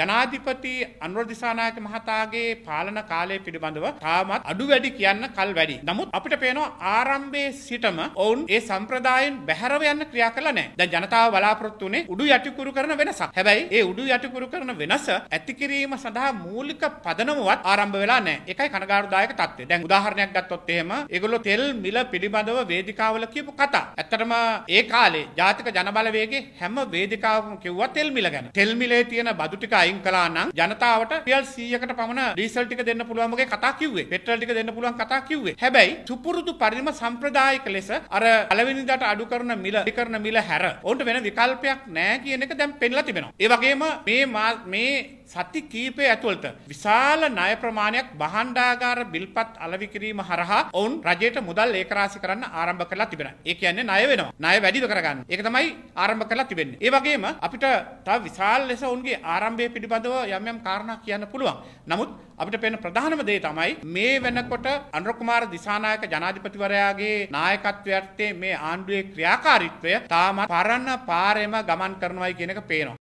ජනාධිපති අනුර දිසානායක මහතාගේ පාලන කාලය පිළිබඳව තාමත් අඩු වැඩි කියන්න කල් වැඩි. නමුත් අපිට පේනවා ආරම්භයේ සිටම ඔවුන් ඒ සම්ප්‍රදායෙන් බැහැරව යන්න ක්‍රියා කළා නැහැ. දැන් ජනතාව බලාපොරොත්තු වුණේ උඩු යටිකුරු කරන වෙනසක්. හැබැයි ඒ උඩු යටිකුරු කරන වෙනස ඇති කිරීම සඳහා මූලික පදනමවත් ආරම්භ වෙලා නැහැ. ඒකයි කනගාටුදායක තත්ත්වය. දැන් උදාහරණයක් ගත්තොත් එහෙම ඒගොල්ලෝ තෙල් මිල පිළිබඳව වේදිකාවල කියපු කතා. ඇත්තටම ඒ කාලේ ජාතික ජනබලවේගයේ හැම වේදිකාවකම කිව්වා තෙල් මිල ගැන. තෙල් මිලේ තියෙන බදු ටිකයි අයින් කළා නම් ජනතාවට රියල් 100කට පමණ ඩීසල් ටික දෙන්න පුළුවන් වගේ කතා කිව්වේ. පෙට්‍රල් ටික දෙන්න පුළුවන් කතා කිව්වේ. හැබැයි සුපුරුදු පරිම සම්ප්‍රදායික ලෙස අර පළවෙනිදාට අඩු කරන මිල කරන මිල හැර ඔවුන්ට වෙන විකල්පයක් නැහැ කියන එක දැන් පෙන්ලා තිබෙනවා. ඒ වගේම මේ මේ සති කීපය ඇතුළත විශාල ණය ප්‍රමාණයක් බහණ්ඩාගාර බිල්පත් අලෙවි කිරීම හරහා ඔවුන් රජයට මුදල් ඒකරාශී කරන්න ආරම්භ කරලා තිබෙනවා. ඒ කියන්නේ ණය වෙනවා. ණය වැඩිව කරගන්න. ඒක තමයි ආරම්භ කරලා තිබෙන්නේ. ඒ වගේම අපිට තව විශාල ලෙස ඔවුන්ගේ ආරම්භයේ පිළිබඳව යම් යම් කාරණා කියන්න පුළුවන්. නමුත් අපිට පෙන ප්‍රධානම දේ තමයි මේ වෙනකොට අනුරකුමාර දිසානායක ජනාධිපතිවරයාගේ නායකත්වය යටතේ මේ ආණ්ඩුවේ ක්‍රියාකාරීත්වය තාමත් පරණ පාරෙම ගමන් කරනවායි කියන එක පේනවා.